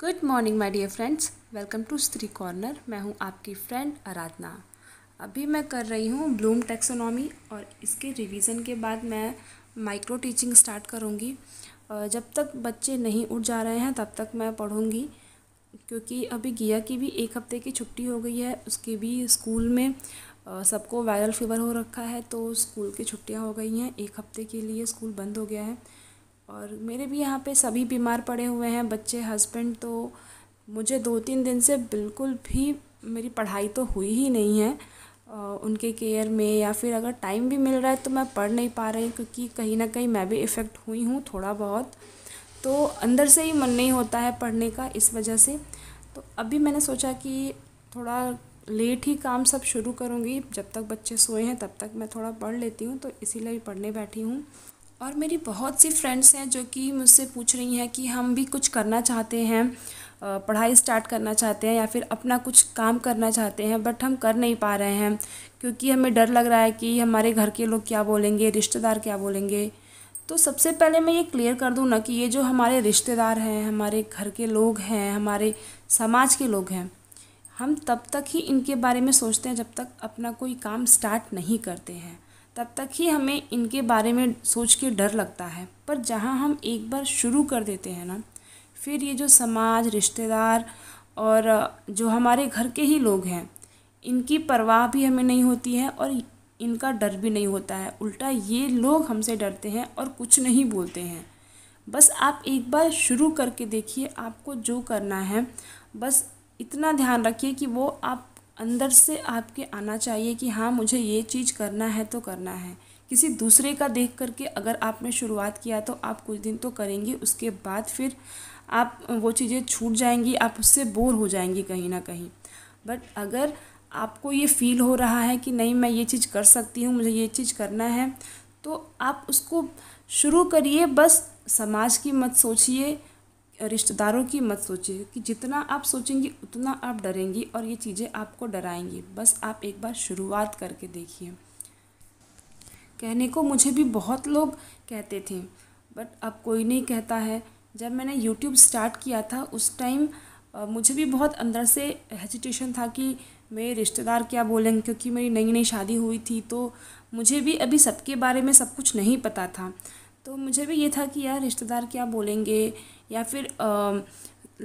good morning my dear friends welcome to Stree corner मैं हूं आपकी फ्रेंड आराधना अभी मैं कर रही हूं ब्लूम टेक्सोनॉमी और इसके रिवीजन के बाद मैं माइक्रो टीचिंग स्टार्ट करूंगी जब तक बच्चे नहीं उठ जा रहे हैं तब तक मैं पढ़ूंगी क्योंकि अभी गिया की भी एक हफ्ते की छुट्टी हो गई है उसके भी स्कूल में सबको वायरल फीवर हो रखा है तो स्कूल की छुट्टियाँ हो गई हैं एक हफ्ते के लिए स्कूल बंद हो गया है और मेरे भी यहाँ पे सभी बीमार पड़े हुए हैं बच्चे हस्बैंड तो मुझे दो तीन दिन से बिल्कुल भी मेरी पढ़ाई तो हुई ही नहीं है उनके केयर में या फिर अगर टाइम भी मिल रहा है तो मैं पढ़ नहीं पा रही क्योंकि कहीं ना कहीं मैं भी इफ़ेक्ट हुई हूँ थोड़ा बहुत तो अंदर से ही मन नहीं होता है पढ़ने का इस वजह से तो अभी मैंने सोचा कि थोड़ा लेट ही काम सब शुरू करूँगी जब तक बच्चे सोए हैं तब तक मैं थोड़ा पढ़ लेती हूँ तो इसीलिए पढ़ने बैठी हूँ और मेरी बहुत सी फ्रेंड्स हैं जो कि मुझसे पूछ रही हैं कि हम भी कुछ करना चाहते हैं पढ़ाई स्टार्ट करना चाहते हैं या फिर अपना कुछ काम करना चाहते हैं बट हम कर नहीं पा रहे हैं क्योंकि हमें डर लग रहा है कि हमारे घर के लोग क्या बोलेंगे रिश्तेदार क्या बोलेंगे तो सबसे पहले मैं ये क्लियर कर दूँ ना कि ये जो हमारे रिश्तेदार हैं हमारे घर के लोग हैं हमारे समाज के लोग हैं हम तब तक ही इनके बारे में सोचते हैं जब तक अपना कोई काम स्टार्ट नहीं करते हैं तब तक ही हमें इनके बारे में सोच के डर लगता है पर जहाँ हम एक बार शुरू कर देते हैं ना फिर ये जो समाज रिश्तेदार और जो हमारे घर के ही लोग हैं इनकी परवाह भी हमें नहीं होती है और इनका डर भी नहीं होता है उल्टा ये लोग हमसे डरते हैं और कुछ नहीं बोलते हैं बस आप एक बार शुरू करके देखिए आपको जो करना है बस इतना ध्यान रखिए कि वो आप अंदर से आपके आना चाहिए कि हाँ मुझे ये चीज़ करना है तो करना है किसी दूसरे का देख करके अगर आपने शुरुआत किया तो आप कुछ दिन तो करेंगे उसके बाद फिर आप वो चीज़ें छूट जाएंगी आप उससे बोर हो जाएंगी कहीं ना कहीं बट अगर आपको ये फील हो रहा है कि नहीं मैं ये चीज़ कर सकती हूँ मुझे ये चीज़ करना है तो आप उसको शुरू करिए बस समाज की मत सोचिए रिश्तेदारों की मत सोचिए कि जितना आप सोचेंगी उतना आप डरेंगी और ये चीज़ें आपको डराएंगी बस आप एक बार शुरुआत करके देखिए कहने को मुझे भी बहुत लोग कहते थे बट अब कोई नहीं कहता है जब मैंने यूट्यूब स्टार्ट किया था उस टाइम मुझे भी बहुत अंदर से हेजिटेशन था कि मेरे रिश्तेदार क्या बोलेंगे क्योंकि मेरी नई नई शादी हुई थी तो मुझे भी अभी सबके बारे में सब कुछ नहीं पता था तो मुझे भी ये था कि यार रिश्तेदार क्या बोलेंगे या फिर आ,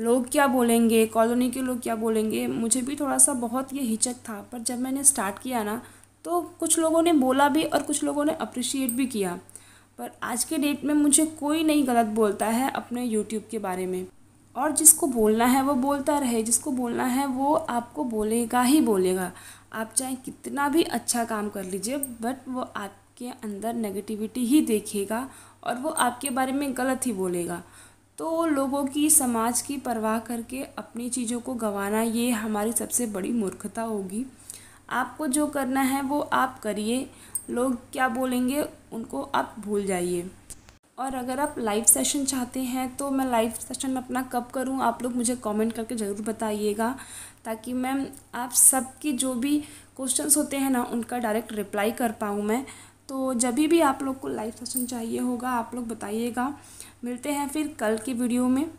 लोग क्या बोलेंगे कॉलोनी के लोग क्या बोलेंगे मुझे भी थोड़ा सा बहुत ये हिचक था पर जब मैंने स्टार्ट किया ना तो कुछ लोगों ने बोला भी और कुछ लोगों ने अप्रिशिएट भी किया पर आज के डेट में मुझे कोई नहीं गलत बोलता है अपने यूट्यूब के बारे में और जिसको बोलना है वो बोलता रहे जिसको बोलना है वो आपको बोलेगा ही बोलेगा आप चाहे कितना भी अच्छा काम कर लीजिए बट वो आप आपके अंदर नेगेटिविटी ही देखेगा और वो आपके बारे में गलत ही बोलेगा तो लोगों की समाज की परवाह करके अपनी चीज़ों को गंवाना ये हमारी सबसे बड़ी मूर्खता होगी आपको जो करना है वो आप करिए लोग क्या बोलेंगे उनको आप भूल जाइए और अगर आप लाइव सेशन चाहते हैं तो मैं लाइव सेशन अपना कब करूं आप लोग मुझे कमेंट करके ज़रूर बताइएगा ताकि मैं आप सबकी जो भी क्वेश्चंस होते हैं ना उनका डायरेक्ट रिप्लाई कर पाऊं मैं तो जब भी आप लोग को लाइव सेशन चाहिए होगा आप लोग बताइएगा मिलते हैं फिर कल की वीडियो में